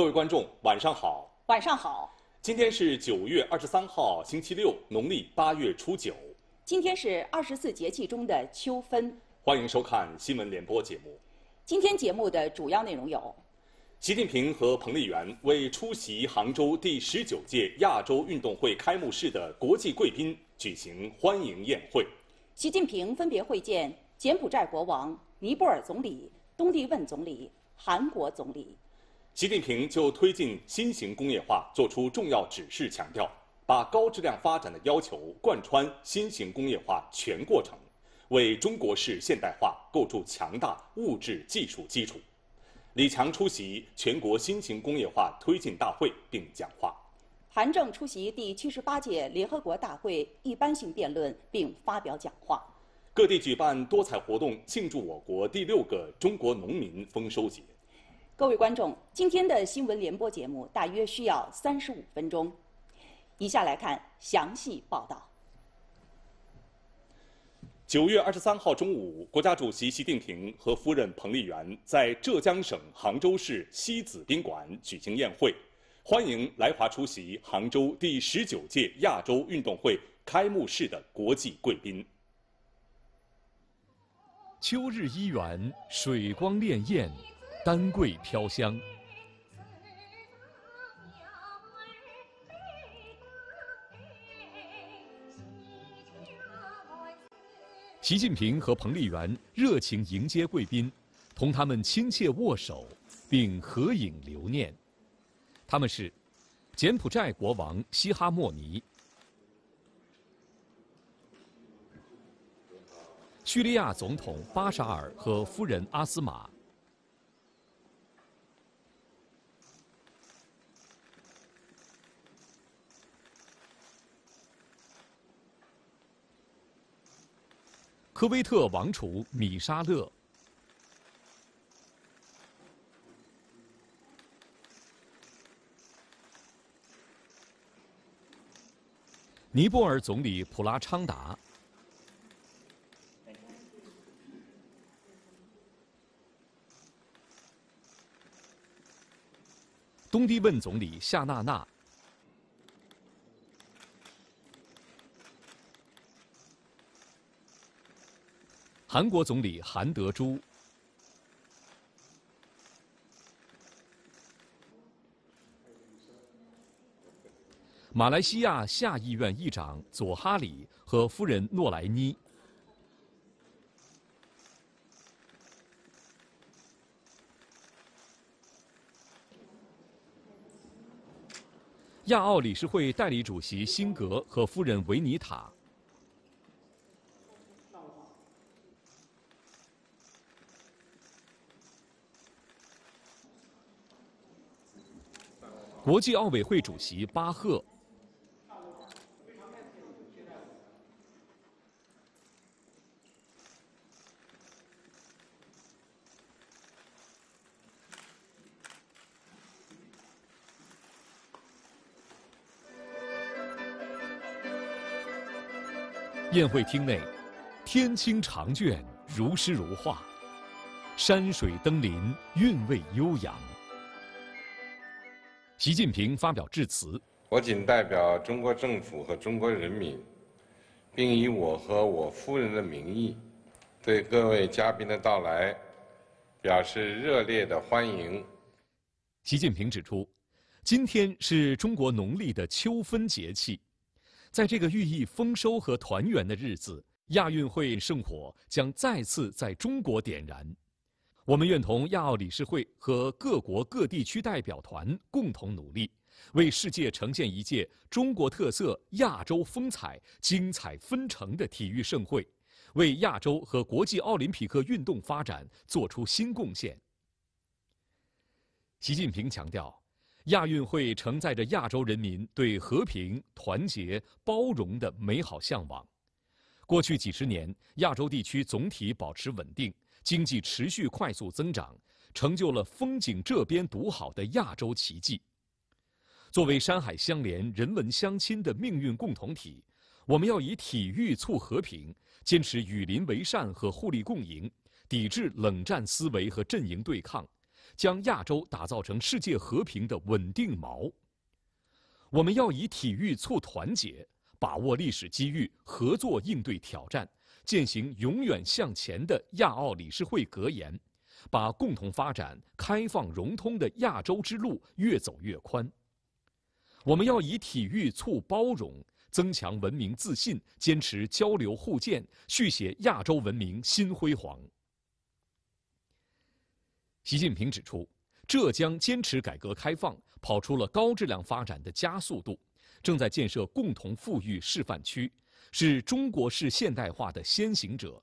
各位观众，晚上好！晚上好！今天是九月二十三号，星期六，农历八月初九。今天是二十四节气中的秋分。欢迎收看新闻联播节目。今天节目的主要内容有：习近平和彭丽媛为出席杭州第十九届亚洲运动会开幕式的国际贵宾举行欢迎宴会。习近平分别会见柬埔寨国王、尼泊尔总理东帝汶总理、韩国总理。习近平就推进新型工业化作出重要指示，强调把高质量发展的要求贯穿新型工业化全过程，为中国式现代化构筑强大物质技术基础。李强出席全国新型工业化推进大会并讲话，韩正出席第七十八届联合国大会一般性辩论并发表讲话。各地举办多彩活动庆祝我国第六个中国农民丰收节。各位观众，今天的新闻联播节目大约需要三十五分钟，以下来看详细报道。九月二十三号中午，国家主席习近平和夫人彭丽媛在浙江省杭州市西子宾馆举行宴会，欢迎来华出席杭州第十九届亚洲运动会开幕式的国际贵宾。秋日伊园，水光潋滟。丹桂飘香。习近平和彭丽媛热情迎接贵宾，同他们亲切握手，并合影留念。他们是柬埔寨国王西哈莫尼、叙利亚总统巴沙尔和夫人阿斯玛。科威特王储米沙勒，尼泊尔总理普拉昌达，东帝汶总理夏娜娜。韩国总理韩德洙，马来西亚下议院议长佐哈里和夫人诺莱妮，亚奥理事会代理主席辛格和夫人维尼塔。国际奥委会主席巴赫。宴会厅内，天青长卷如诗如画，山水登临韵味悠扬。习近平发表致辞。我谨代表中国政府和中国人民，并以我和我夫人的名义，对各位嘉宾的到来表示热烈的欢迎。习近平指出，今天是中国农历的秋分节气，在这个寓意丰收和团圆的日子，亚运会圣火将再次在中国点燃。我们愿同亚奥理事会和各国各地区代表团共同努力，为世界呈现一届中国特色、亚洲风采、精彩纷呈的体育盛会，为亚洲和国际奥林匹克运动发展做出新贡献。习近平强调，亚运会承载着亚洲人民对和平、团结、包容的美好向往。过去几十年，亚洲地区总体保持稳定。经济持续快速增长，成就了风景这边独好的亚洲奇迹。作为山海相连、人文相亲的命运共同体，我们要以体育促和平，坚持与邻为善和互利共赢，抵制冷战思维和阵营对抗，将亚洲打造成世界和平的稳定锚。我们要以体育促团结，把握历史机遇，合作应对挑战。践行永远向前的亚奥理事会格言，把共同发展、开放融通的亚洲之路越走越宽。我们要以体育促包容，增强文明自信，坚持交流互鉴，续写亚洲文明新辉煌。习近平指出，浙江坚持改革开放，跑出了高质量发展的加速度，正在建设共同富裕示范区。是中国式现代化的先行者。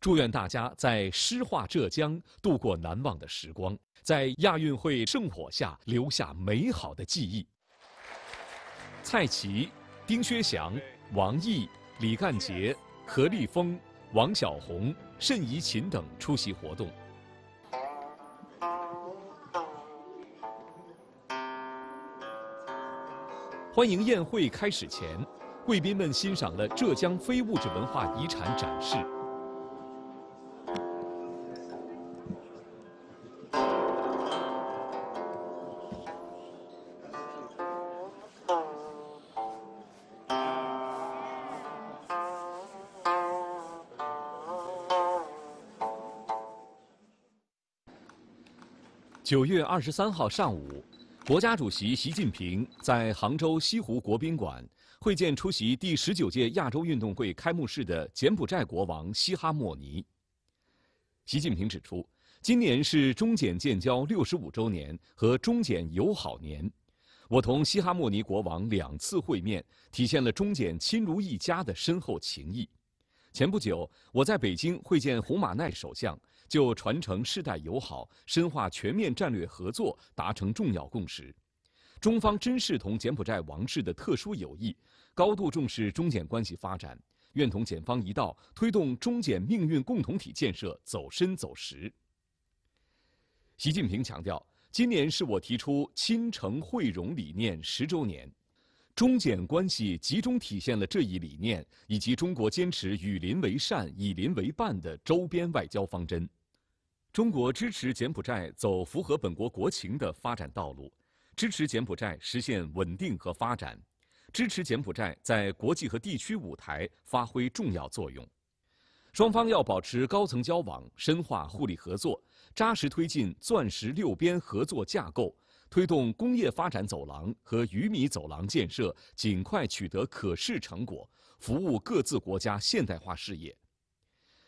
祝愿大家在诗画浙江度过难忘的时光，在亚运会圣火下留下美好的记忆。蔡奇、丁薛祥、王毅、李干杰、何立峰、王晓红、慎怡琴等出席活动。欢迎宴会开始前。贵宾们欣赏了浙江非物质文化遗产展示。九月二十三号上午。国家主席习近平在杭州西湖国宾馆会见出席第十九届亚洲运动会开幕式的柬埔寨国王西哈莫尼。习近平指出，今年是中柬建交65周年和中柬友好年，我同西哈莫尼国王两次会面，体现了中柬亲如一家的深厚情谊。前不久，我在北京会见红马奈首相。就传承世代友好、深化全面战略合作达成重要共识。中方珍视同柬埔寨王室的特殊友谊，高度重视中柬关系发展，愿同柬方一道推动中柬命运共同体建设走深走实。习近平强调，今年是我提出亲诚惠容理念十周年。中柬关系集中体现了这一理念，以及中国坚持与邻为善、以邻为伴的周边外交方针。中国支持柬埔寨走符合本国国情的发展道路，支持柬埔寨实现稳定和发展，支持柬埔寨在国际和地区舞台发挥重要作用。双方要保持高层交往，深化互利合作，扎实推进“钻石六边”合作架构。推动工业发展走廊和鱼米走廊建设，尽快取得可视成果，服务各自国家现代化事业。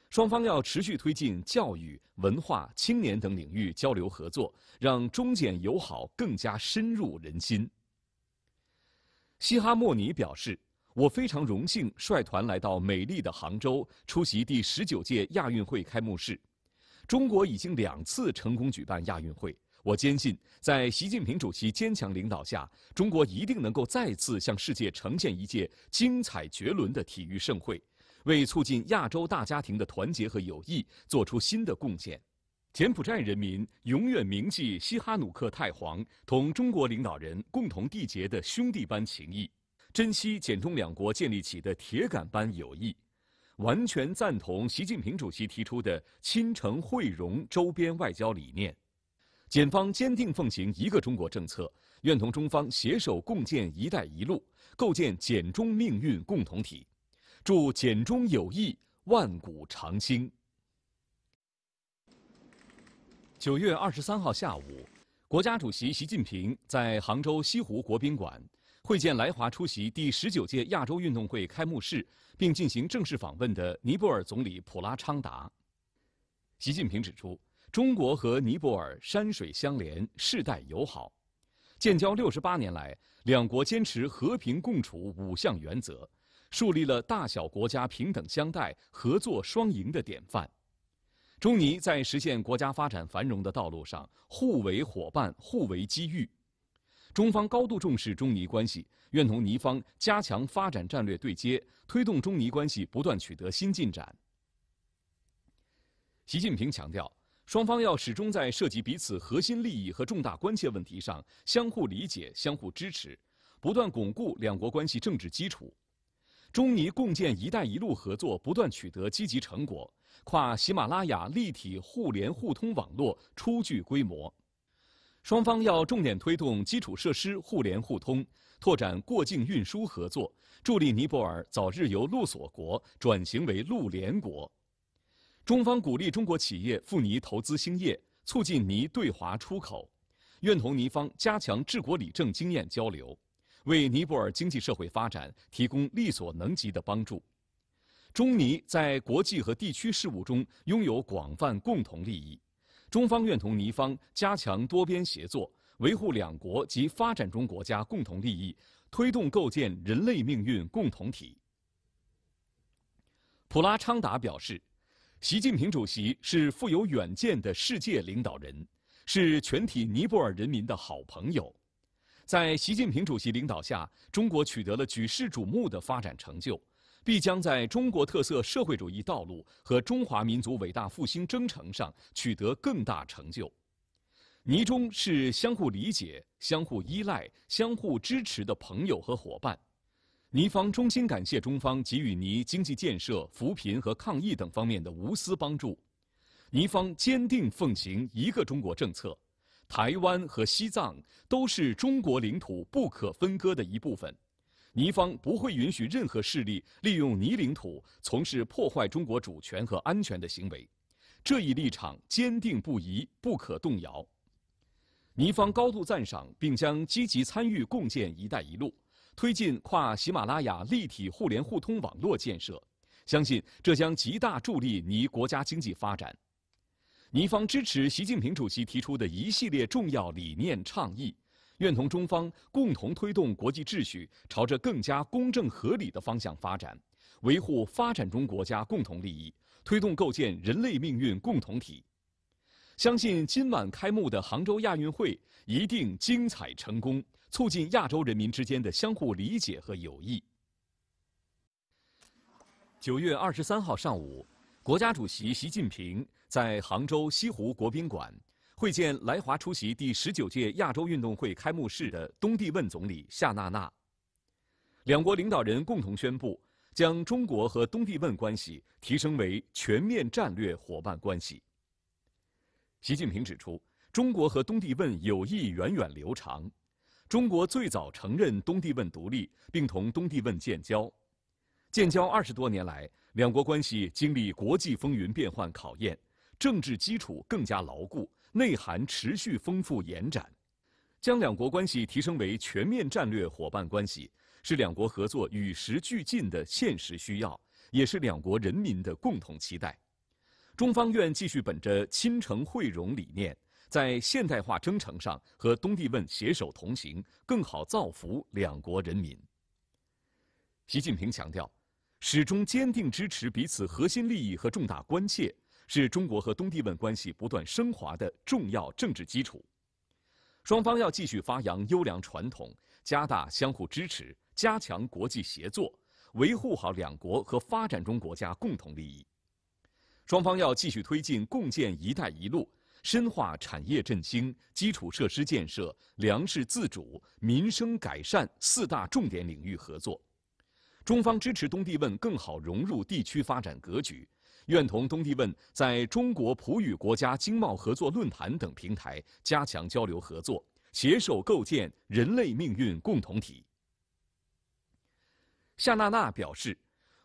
双方要持续推进教育、文化、青年等领域交流合作，让中柬友好更加深入人心。西哈莫尼表示：“我非常荣幸率团来到美丽的杭州，出席第十九届亚运会开幕式。中国已经两次成功举办亚运会。”我坚信，在习近平主席坚强领导下，中国一定能够再次向世界呈现一届精彩绝伦的体育盛会，为促进亚洲大家庭的团结和友谊做出新的贡献。柬埔寨人民永远铭记西哈努克太皇同中国领导人共同缔结的兄弟般情谊，珍惜柬中两国建立起的铁杆般友谊，完全赞同习近平主席提出的亲诚惠容周边外交理念。柬方坚定奉行一个中国政策，愿同中方携手共建“一带一路”，构建柬中命运共同体，祝柬中友谊万古长青。九月二十三号下午，国家主席习近平在杭州西湖国宾馆会见来华出席第十九届亚洲运动会开幕式并进行正式访问的尼泊尔总理普拉昌达。习近平指出。中国和尼泊尔山水相连，世代友好。建交六十八年来，两国坚持和平共处五项原则，树立了大小国家平等相待、合作双赢的典范。中尼在实现国家发展繁荣的道路上互为伙伴、互为机遇。中方高度重视中尼关系，愿同尼方加强发展战略对接，推动中尼关系不断取得新进展。习近平强调。双方要始终在涉及彼此核心利益和重大关切问题上相互理解、相互支持，不断巩固两国关系政治基础。中尼共建“一带一路”合作不断取得积极成果，跨喜马拉雅立体互联互通网络初具规模。双方要重点推动基础设施互联互通，拓展过境运输合作，助力尼泊尔早日由陆锁国转型为陆联国。中方鼓励中国企业赴尼投资兴业，促进尼对华出口，愿同尼方加强治国理政经验交流，为尼泊尔经济社会发展提供力所能及的帮助。中尼在国际和地区事务中拥有广泛共同利益，中方愿同尼方加强多边协作，维护两国及发展中国家共同利益，推动构建人类命运共同体。普拉昌达表示。习近平主席是富有远见的世界领导人，是全体尼泊尔人民的好朋友。在习近平主席领导下，中国取得了举世瞩目的发展成就，必将在中国特色社会主义道路和中华民族伟大复兴征程上取得更大成就。尼中是相互理解、相互依赖、相互支持的朋友和伙伴。尼方衷心感谢中方给予尼经济建设、扶贫和抗疫等方面的无私帮助。尼方坚定奉行一个中国政策，台湾和西藏都是中国领土不可分割的一部分。尼方不会允许任何势力利用尼领土从事破坏中国主权和安全的行为，这一立场坚定不移、不可动摇。尼方高度赞赏，并将积极参与共建“一带一路”。推进跨喜马拉雅立体互联互通网络建设，相信这将极大助力尼国家经济发展。尼方支持习近平主席提出的一系列重要理念倡议，愿同中方共同推动国际秩序朝着更加公正合理的方向发展，维护发展中国家共同利益，推动构建人类命运共同体。相信今晚开幕的杭州亚运会一定精彩成功。促进亚洲人民之间的相互理解和友谊。九月二十三号上午，国家主席习近平在杭州西湖国宾馆会见来华出席第十九届亚洲运动会开幕式的东帝汶总理夏娜娜，两国领导人共同宣布，将中国和东帝汶关系提升为全面战略伙伴关系。习近平指出，中国和东帝汶友谊源远流长。中国最早承认东帝汶独立，并同东帝汶建交。建交二十多年来，两国关系经历国际风云变幻考验，政治基础更加牢固，内涵持续丰富延展。将两国关系提升为全面战略伙伴关系，是两国合作与时俱进的现实需要，也是两国人民的共同期待。中方愿继续本着亲诚惠容理念。在现代化征程上和东帝汶携手同行，更好造福两国人民。习近平强调，始终坚定支持彼此核心利益和重大关切，是中国和东帝汶关系不断升华的重要政治基础。双方要继续发扬优良传统，加大相互支持，加强国际协作，维护好两国和发展中国家共同利益。双方要继续推进共建“一带一路”。深化产业振兴、基础设施建设、粮食自主、民生改善四大重点领域合作，中方支持东帝汶更好融入地区发展格局，愿同东帝汶在中国葡语国家经贸合作论坛等平台加强交流合作，携手构建人类命运共同体。夏娜娜表示，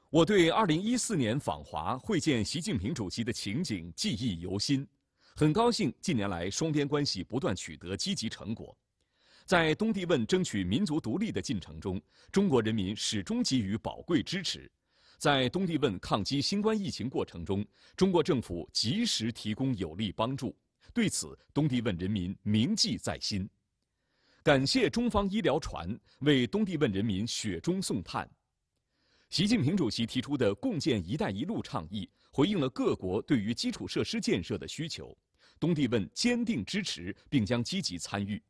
我对2014年访华会见习近平主席的情景记忆犹新。很高兴近年来双边关系不断取得积极成果，在东帝汶争取民族独立的进程中，中国人民始终给予宝贵支持；在东帝汶抗击新冠疫情过程中，中国政府及时提供有力帮助。对此，东帝汶人民铭记在心，感谢中方医疗船为东帝汶人民雪中送炭。习近平主席提出的共建“一带一路”倡议，回应了各国对于基础设施建设的需求。东帝汶坚定支持，并将积极参与。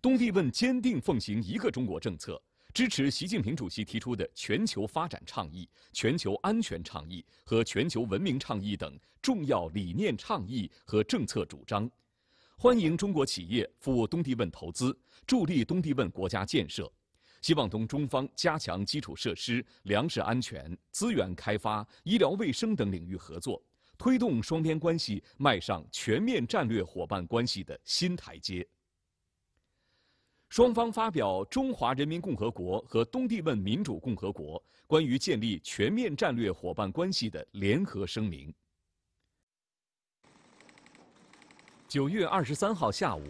东帝汶坚定奉行一个中国政策，支持习近平主席提出的全球发展倡议、全球安全倡议和全球文明倡议等重要理念倡议和政策主张，欢迎中国企业赴东帝汶投资，助力东帝汶国家建设，希望同中方加强基础设施、粮食安全、资源开发、医疗卫生等领域合作。推动双边关系迈上全面战略伙伴关系的新台阶。双方发表《中华人民共和国和东帝汶民主共和国关于建立全面战略伙伴关系的联合声明》。九月二十三号下午，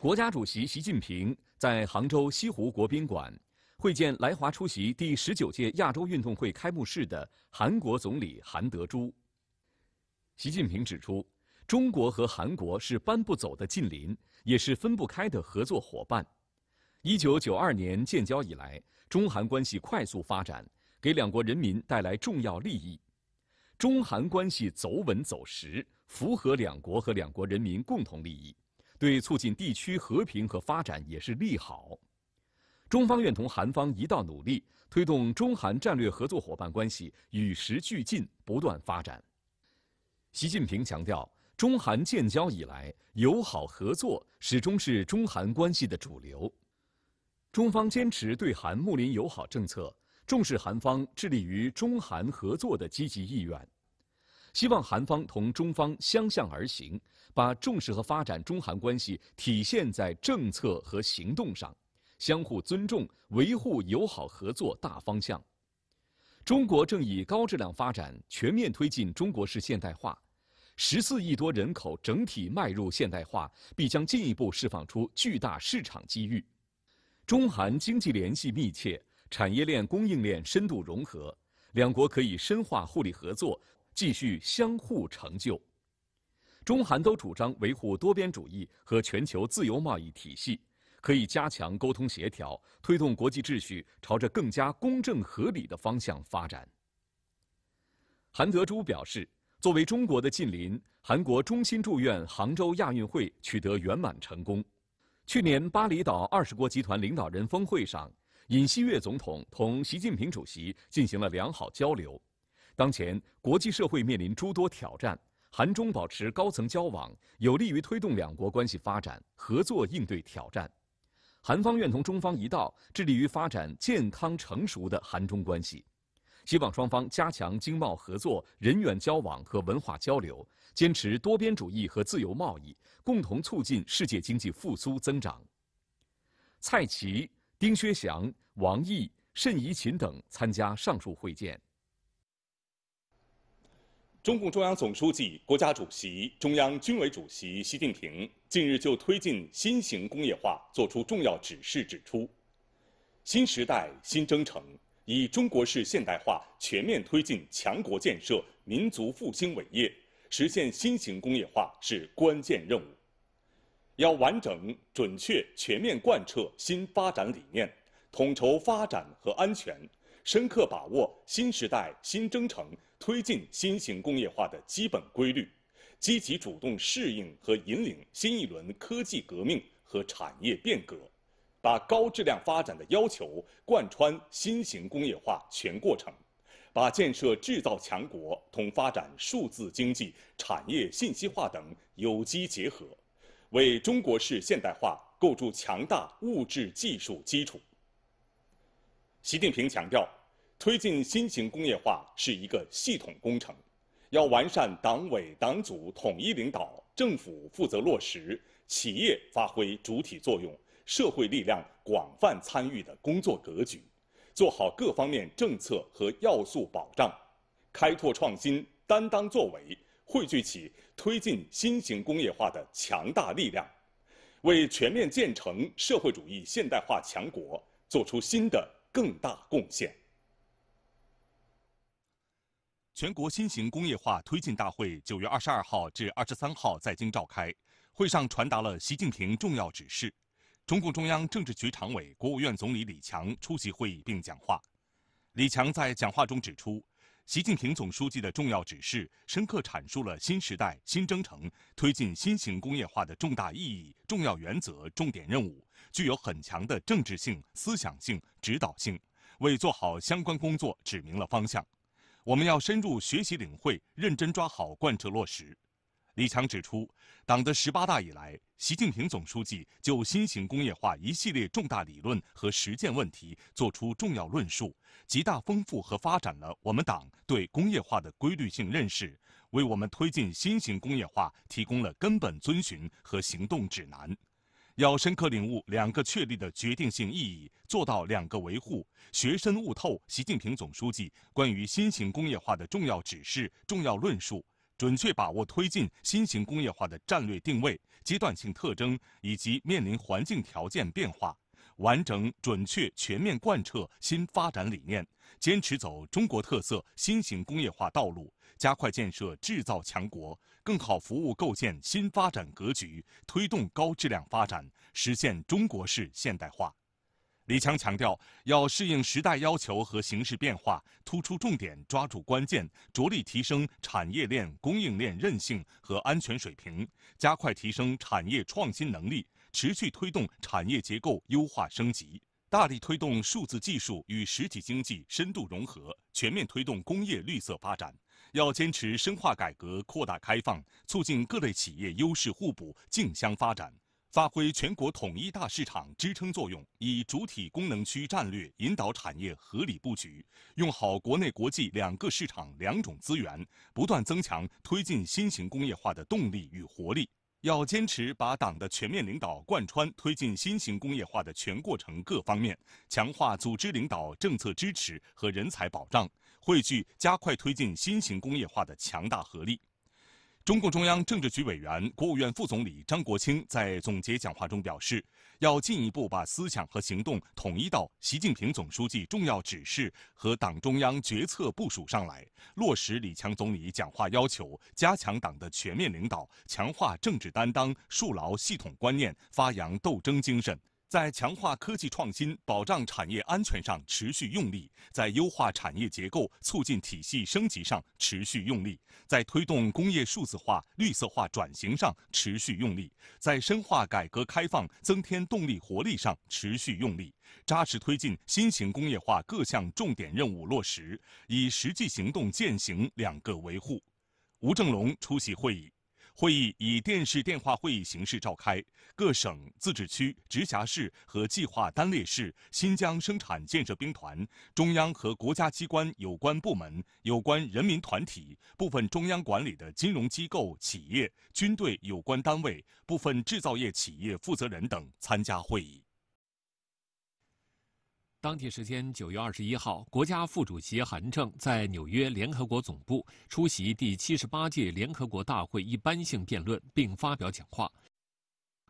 国家主席习近平在杭州西湖国宾馆会见来华出席第十九届亚洲运动会开幕式的韩国总理韩德洙。习近平指出，中国和韩国是搬不走的近邻，也是分不开的合作伙伴。一九九二年建交以来，中韩关系快速发展，给两国人民带来重要利益。中韩关系走稳走实，符合两国和两国人民共同利益，对促进地区和平和发展也是利好。中方愿同韩方一道努力，推动中韩战略合作伙伴关系与时俱进，不断发展。习近平强调，中韩建交以来，友好合作始终是中韩关系的主流。中方坚持对韩睦邻友好政策，重视韩方致力于中韩合作的积极意愿，希望韩方同中方相向而行，把重视和发展中韩关系体现在政策和行动上，相互尊重，维护友好合作大方向。中国正以高质量发展全面推进中国式现代化。十四亿多人口整体迈入现代化，必将进一步释放出巨大市场机遇。中韩经济联系密切，产业链、供应链深度融合，两国可以深化互利合作，继续相互成就。中韩都主张维护多边主义和全球自由贸易体系，可以加强沟通协调，推动国际秩序朝着更加公正合理的方向发展。韩德洙表示。作为中国的近邻，韩国衷心祝愿杭州亚运会取得圆满成功。去年巴厘岛二十国集团领导人峰会上，尹锡悦总统同习近平主席进行了良好交流。当前国际社会面临诸多挑战，韩中保持高层交往有利于推动两国关系发展，合作应对挑战。韩方愿同中方一道，致力于发展健康成熟的韩中关系。希望双方加强经贸合作、人员交往和文化交流，坚持多边主义和自由贸易，共同促进世界经济复苏增长。蔡奇、丁薛祥、王毅、慎怡琴等参加上述会见。中共中央总书记、国家主席、中央军委主席习近平近日就推进新型工业化作出重要指示，指出：“新时代新征程。”以中国式现代化全面推进强国建设、民族复兴伟业，实现新型工业化是关键任务。要完整、准确、全面贯彻新发展理念，统筹发展和安全，深刻把握新时代新征程推进新型工业化的基本规律，积极主动适应和引领新一轮科技革命和产业变革。把高质量发展的要求贯穿新型工业化全过程，把建设制造强国同发展数字经济、产业信息化等有机结合，为中国式现代化构筑强大物质技术基础。习近平强调，推进新型工业化是一个系统工程，要完善党委党组统一领导、政府负责落实、企业发挥主体作用。社会力量广泛参与的工作格局，做好各方面政策和要素保障，开拓创新、担当作为，汇聚起推进新型工业化的强大力量，为全面建成社会主义现代化强国作出新的更大贡献。全国新型工业化推进大会九月二十二号至二十三号在京召开，会上传达了习近平重要指示。中共中央政治局常委、国务院总理李强出席会议并讲话。李强在讲话中指出，习近平总书记的重要指示，深刻阐述了新时代新征程推进新型工业化的重大意义、重要原则、重点任务，具有很强的政治性、思想性、指导性，为做好相关工作指明了方向。我们要深入学习领会，认真抓好贯彻落实。李强指出，党的十八大以来，习近平总书记就新型工业化一系列重大理论和实践问题作出重要论述，极大丰富和发展了我们党对工业化的规律性认识，为我们推进新型工业化提供了根本遵循和行动指南。要深刻领悟“两个确立”的决定性意义，做到“两个维护”，学深悟透习近平总书记关于新型工业化的重要指示、重要论述。准确把握推进新型工业化的战略定位、阶段性特征以及面临环境条件变化，完整、准确、全面贯彻新发展理念，坚持走中国特色新型工业化道路，加快建设制造强国，更好服务构建新发展格局，推动高质量发展，实现中国式现代化。李强强调，要适应时代要求和形势变化，突出重点，抓住关键，着力提升产业链、供应链韧性和安全水平，加快提升产业创新能力，持续推动产业结构优化升级，大力推动数字技术与实体经济深度融合，全面推动工业绿色发展。要坚持深化改革、扩大开放，促进各类企业优势互补、竞相发展。发挥全国统一大市场支撑作用，以主体功能区战略引导产业合理布局，用好国内国际两个市场两种资源，不断增强推进新型工业化的动力与活力。要坚持把党的全面领导贯穿推进新型工业化的全过程各方面，强化组织领导、政策支持和人才保障，汇聚加快推进新型工业化的强大合力。中共中央政治局委员、国务院副总理张国清在总结讲话中表示，要进一步把思想和行动统一到习近平总书记重要指示和党中央决策部署上来，落实李强总理讲话要求，加强党的全面领导，强化政治担当，树牢系统观念，发扬斗争精神。在强化科技创新、保障产业安全上持续用力，在优化产业结构、促进体系升级上持续用力，在推动工业数字化、绿色化转型上持续用力，在深化改革开放、增添动力活力上持续用力，扎实推进新型工业化各项重点任务落实，以实际行动践行“两个维护”。吴正龙出席会议。会议以电视电话会议形式召开，各省、自治区、直辖市和计划单列市、新疆生产建设兵团，中央和国家机关有关部门、有关人民团体、部分中央管理的金融机构、企业、军队有关单位、部分制造业企业负责人等参加会议。当地时间九月二十一号，国家副主席韩正在纽约联合国总部出席第七十八届联合国大会一般性辩论，并发表讲话。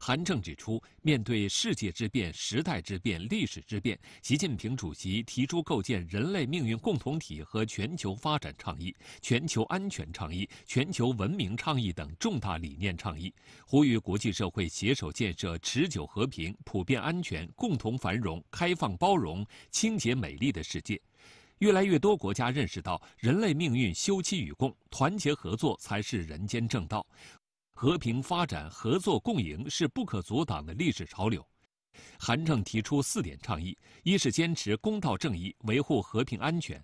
韩正指出，面对世界之变、时代之变、历史之变，习近平主席提出构建人类命运共同体和全球发展倡议、全球安全倡议、全球文明倡议等重大理念倡议，呼吁国际社会携手建设持久和平、普遍安全、共同繁荣、开放包容、清洁美丽的世界。越来越多国家认识到，人类命运休戚与共，团结合作才是人间正道。和平发展、合作共赢是不可阻挡的历史潮流。韩正提出四点倡议：一是坚持公道正义，维护和平安全；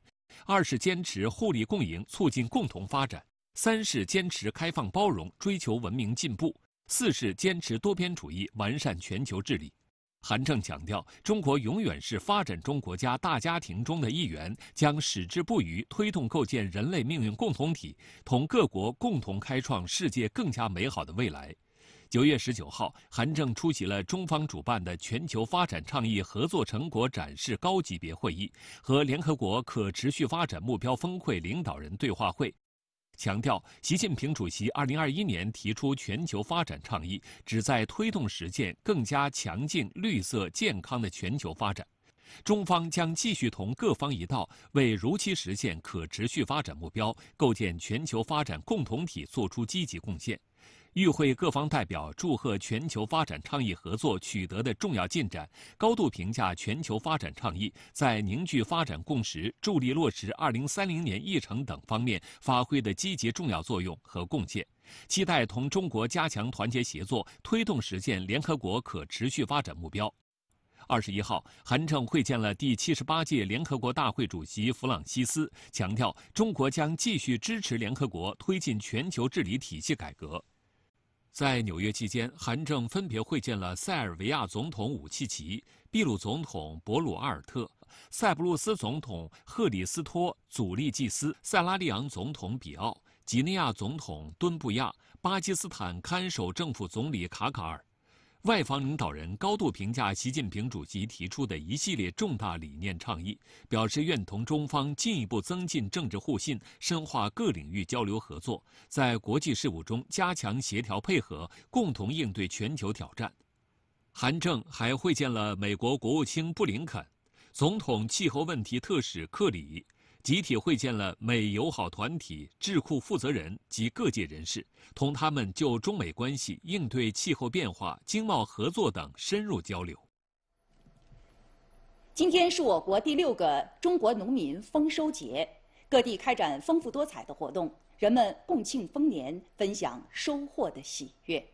二是坚持互利共赢，促进共同发展；三是坚持开放包容，追求文明进步；四是坚持多边主义，完善全球治理。韩正强调，中国永远是发展中国家大家庭中的一员，将矢志不渝推动构建人类命运共同体，同各国共同开创世界更加美好的未来。九月十九号，韩正出席了中方主办的全球发展倡议合作成果展示高级别会议和联合国可持续发展目标峰会领导人对话会。强调，习近平主席2021年提出全球发展倡议，旨在推动实现更加强劲、绿色、健康的全球发展。中方将继续同各方一道，为如期实现可持续发展目标、构建全球发展共同体作出积极贡献。与会各方代表祝贺全球发展倡议合作取得的重要进展，高度评价全球发展倡议在凝聚发展共识、助力落实2030年议程等方面发挥的积极重要作用和贡献，期待同中国加强团结协作，推动实现联合国可持续发展目标。二十一号，韩正会见了第七十八届联合国大会主席弗朗西斯，强调中国将继续支持联合国推进全球治理体系改革。在纽约期间，韩正分别会见了塞尔维亚总统武契奇、秘鲁总统博鲁阿尔特、塞浦路斯总统赫里斯托·祖利济斯、塞拉利昂总统比奥、几内亚总统敦布亚、巴基斯坦看守政府总理卡卡尔。外方领导人高度评价习近平主席提出的一系列重大理念倡议，表示愿同中方进一步增进政治互信，深化各领域交流合作，在国际事务中加强协调配合，共同应对全球挑战。韩正还会见了美国国务卿布林肯、总统气候问题特使克里。集体会见了美友好团体、智库负责人及各界人士，同他们就中美关系、应对气候变化、经贸合作等深入交流。今天是我国第六个中国农民丰收节，各地开展丰富多彩的活动，人们共庆丰年，分享收获的喜悦。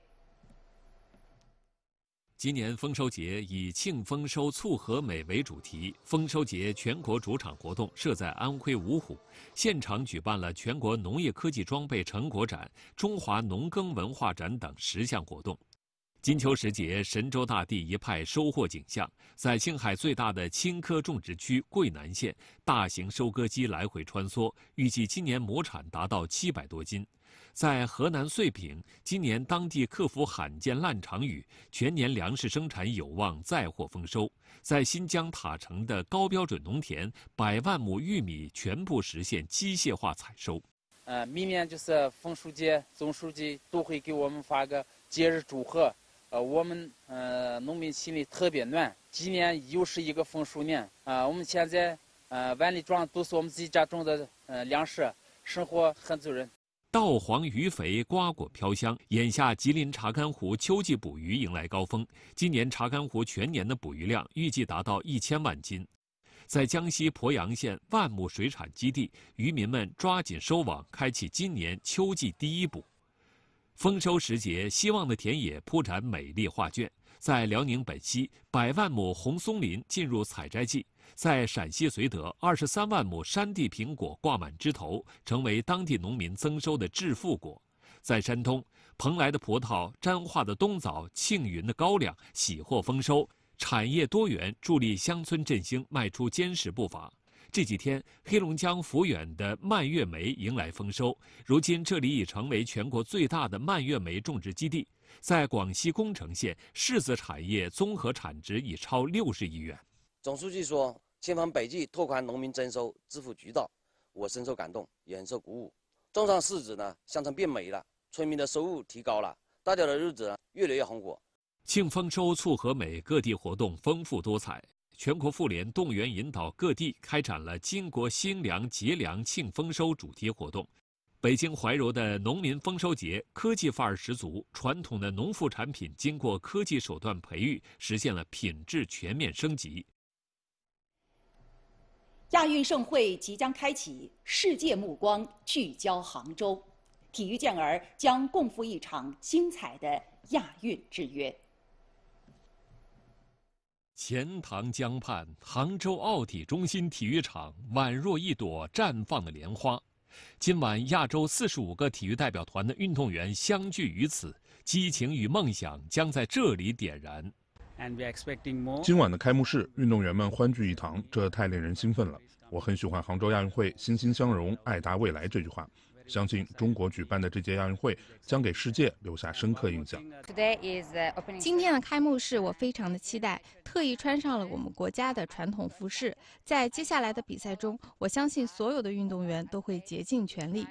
今年丰收节以“庆丰收、促和美”为主题，丰收节全国主场活动设在安徽芜湖，现场举办了全国农业科技装备成果展、中华农耕文化展等十项活动。金秋时节，神州大地一派收获景象。在青海最大的青稞种植区贵南县，大型收割机来回穿梭，预计今年亩产达到七百多斤。在河南遂平，今年当地克服罕见烂场雨，全年粮食生产有望再获丰收。在新疆塔城的高标准农田，百万亩玉米全部实现机械化采收。呃，明年就是冯书记、总书记都会给我们发个节日祝贺，呃，我们呃农民心里特别暖。今年又是一个丰收年啊！我们现在呃，碗里装都是我们自己家种的呃粮食，生活很滋润。稻黄鱼肥，瓜果飘香。眼下，吉林查干湖秋季捕鱼迎来高峰。今年查干湖全年的捕鱼量预计达到一千万斤。在江西鄱阳县万亩水产基地，渔民们抓紧收网，开启今年秋季第一捕。丰收时节，希望的田野铺展美丽画卷。在辽宁本溪，百万亩红松林进入采摘季；在陕西绥德，二十三万亩山地苹果挂满枝头，成为当地农民增收的致富果；在山东，蓬莱的葡萄、沾化的冬枣、庆云的高粱喜获丰收，产业多元助力乡村振兴迈出坚实步伐。这几天，黑龙江抚远的蔓越莓迎来丰收，如今这里已成为全国最大的蔓越莓种植基地。在广西恭城县，柿子产业综合产值已超六十亿元。总书记说：“千方百计拓宽农民增收致富渠道”，我深受感动，也深受鼓舞。种上柿子呢，乡村变美了，村民的收入提高了，大家的日子越来越红火。庆丰收、促和美，各地活动丰富多彩。全国妇联动员引导各地开展了“巾帼兴粮节粮庆丰收”主题活动。北京怀柔的农民丰收节，科技范儿十足。传统的农副产品经过科技手段培育，实现了品质全面升级。亚运盛会即将开启，世界目光聚焦杭州，体育健儿将共赴一场精彩的亚运之约。钱塘江畔，杭州奥体中心体育场宛若一朵绽放的莲花。今晚，亚洲四十五个体育代表团的运动员相聚于此，激情与梦想将在这里点燃。今晚的开幕式，运动员们欢聚一堂，这太令人兴奋了。我很喜欢杭州亚运会“欣欣相融，爱达未来”这句话。相信中国举办的这届亚运会将给世界留下深刻印象。今天的开幕式我非常的期待，特意穿上了我们国家的传统服饰。在接下来的比赛中，我相信所有的运动员都会竭尽全力。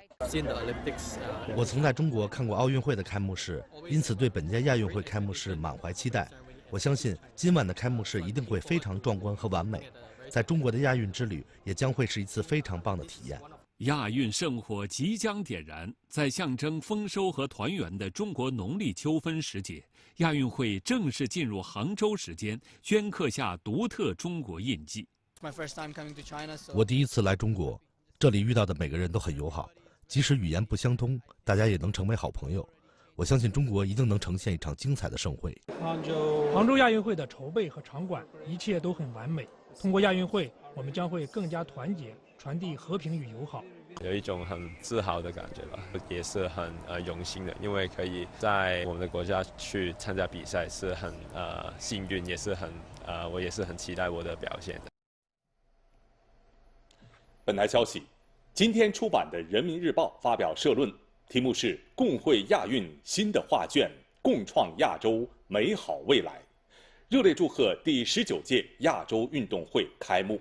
我曾在中国看过奥运会的开幕式，因此对本届亚运会开幕式满怀期待。我相信今晚的开幕式一定会非常壮观和完美。在中国的亚运之旅也将会是一次非常棒的体验。亚运圣火即将点燃，在象征丰收和团圆的中国农历秋分时节，亚运会正式进入杭州时间，镌刻下独特中国印记。我第一次来中国，这里遇到的每个人都很友好，即使语言不相通，大家也能成为好朋友。我相信中国一定能呈现一场精彩的盛会。杭州亚运会的筹备和场馆一切都很完美。通过亚运会，我们将会更加团结。传递和平与友好，有一种很自豪的感觉吧，也是很呃荣幸的，因为可以在我们的国家去参加比赛是很呃幸运，也是很呃我也是很期待我的表现的。本台消息：今天出版的《人民日报》发表社论，题目是“共绘亚运新的画卷，共创亚洲美好未来”。热烈祝贺第十九届亚洲运动会开幕。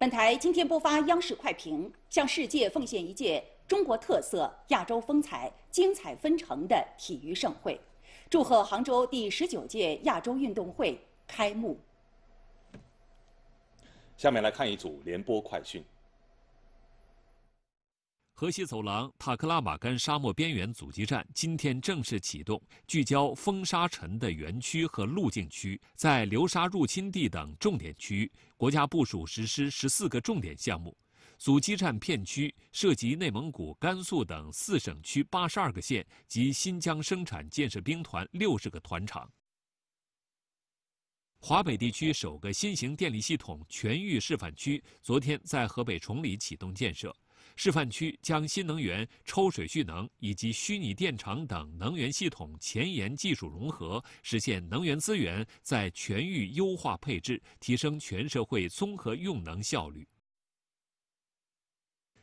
本台今天播发央视快评，向世界奉献一届中国特色、亚洲风采、精彩纷呈的体育盛会。祝贺杭州第十九届亚洲运动会开幕。下面来看一组联播快讯。河西走廊、塔克拉玛干沙漠边缘阻击战今天正式启动，聚焦风沙尘的源区和路径区，在流沙入侵地等重点区域，国家部署实施十四个重点项目。阻击战片区涉及内蒙古、甘肃等四省区八十二个县及新疆生产建设兵团六十个团场。华北地区首个新型电力系统全域示范区昨天在河北崇礼启动建设。示范区将新能源、抽水蓄能以及虚拟电厂等能源系统前沿技术融合，实现能源资源在全域优化配置，提升全社会综合用能效率。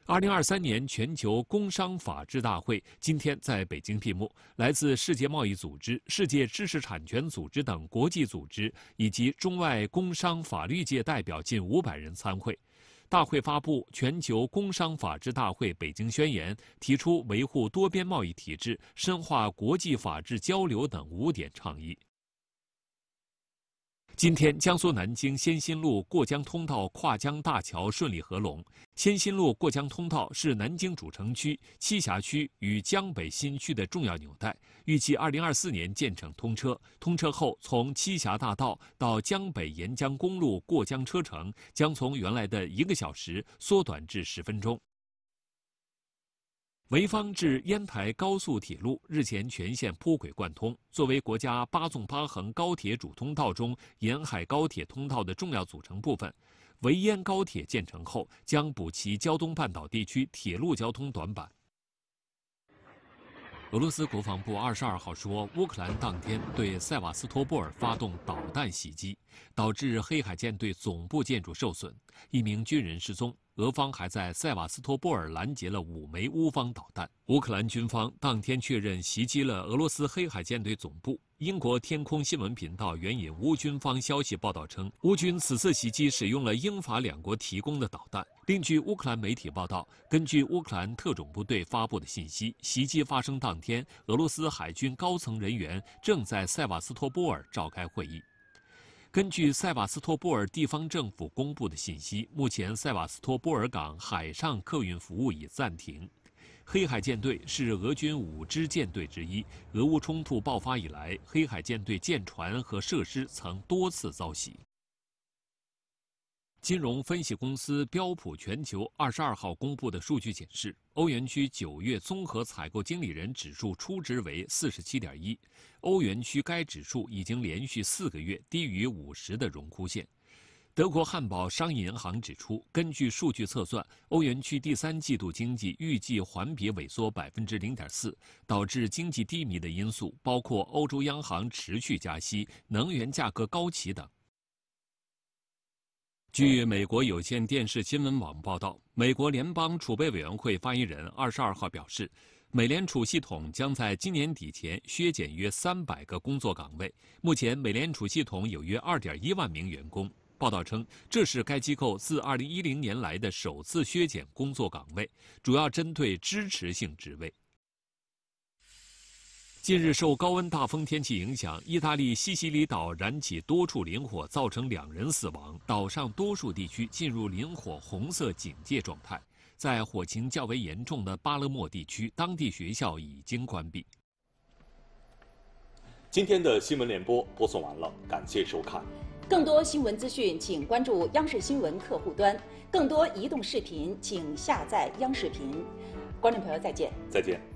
二零二三年全球工商法治大会今天在北京闭幕，来自世界贸易组织、世界知识产权组织等国际组织以及中外工商法律界代表近五百人参会。大会发布《全球工商法治大会北京宣言》，提出维护多边贸易体制、深化国际法治交流等五点倡议。今天，江苏南京仙新路过江通道跨江大桥顺利合龙。仙新路过江通道是南京主城区栖霞区与江北新区的重要纽带，预计二零二四年建成通车。通车后，从栖霞大道到江北沿江公路过江车程将从原来的一个小时缩短至十分钟。潍坊至烟台高速铁路日前全线铺轨贯通。作为国家“八纵八横”高铁主通道中沿海高铁通道的重要组成部分，潍烟高铁建成后将补齐胶东半岛地区铁路交通短板。俄罗斯国防部二十二号说，乌克兰当天对塞瓦斯托波尔发动导弹袭击，导致黑海舰队总部建筑受损，一名军人失踪。俄方还在塞瓦斯托波尔拦截了五枚乌方导弹。乌克兰军方当天确认袭击了俄罗斯黑海舰队总部。英国天空新闻频道援引乌军方消息报道称，乌军此次袭击使用了英法两国提供的导弹。另据乌克兰媒体报道，根据乌克兰特种部队发布的信息，袭击发生当天，俄罗斯海军高层人员正在塞瓦斯托波尔召开会议。根据塞瓦斯托波尔地方政府公布的信息，目前塞瓦斯托波尔港海上客运服务已暂停。黑海舰队是俄军五支舰队之一。俄乌冲突爆发以来，黑海舰队舰船和设施曾多次遭袭。金融分析公司标普全球二十二号公布的数据显示，欧元区九月综合采购经理人指数初值为四十七点一，欧元区该指数已经连续四个月低于五十的荣枯线。德国汉堡商业银行指出，根据数据测算，欧元区第三季度经济预计环比萎缩百分之零点四，导致经济低迷的因素包括欧洲央行持续加息、能源价格高企等。据美国有线电视新闻网报道，美国联邦储备委员会发言人二十二号表示，美联储系统将在今年底前削减约三百个工作岗位。目前，美联储系统有约二点一万名员工。报道称，这是该机构自二零一零年来的首次削减工作岗位，主要针对支持性职位。近日，受高温大风天气影响，意大利西西里岛燃起多处林火，造成两人死亡。岛上多数地区进入林火红色警戒状态。在火情较为严重的巴勒莫地区，当地学校已经关闭。今天的新闻联播播送完了，感谢收看。更多新闻资讯，请关注央视新闻客户端；更多移动视频，请下载央视频。观众朋友，再见。再见。